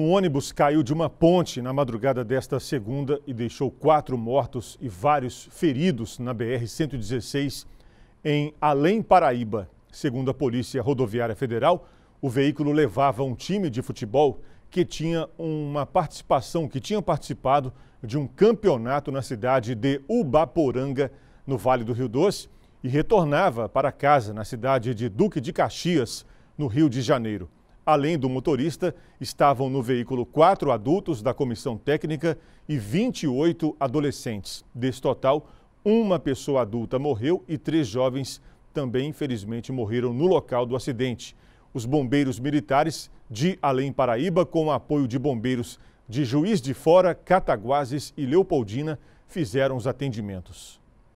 Um ônibus caiu de uma ponte na madrugada desta segunda e deixou quatro mortos e vários feridos na BR-116 em Além Paraíba. Segundo a Polícia Rodoviária Federal, o veículo levava um time de futebol que tinha uma participação, que tinha participado de um campeonato na cidade de Ubaporanga, no Vale do Rio Doce, e retornava para casa na cidade de Duque de Caxias, no Rio de Janeiro. Além do motorista, estavam no veículo quatro adultos da comissão técnica e 28 adolescentes. Desse total, uma pessoa adulta morreu e três jovens também, infelizmente, morreram no local do acidente. Os bombeiros militares de Além Paraíba, com o apoio de bombeiros de Juiz de Fora, Cataguases e Leopoldina, fizeram os atendimentos.